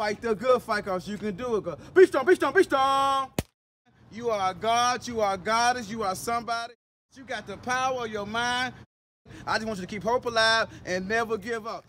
Fight the good fight, cause you can do it. Girl. Be strong, be strong, be strong. You are a God, you are a goddess, you are somebody. You got the power of your mind. I just want you to keep hope alive and never give up.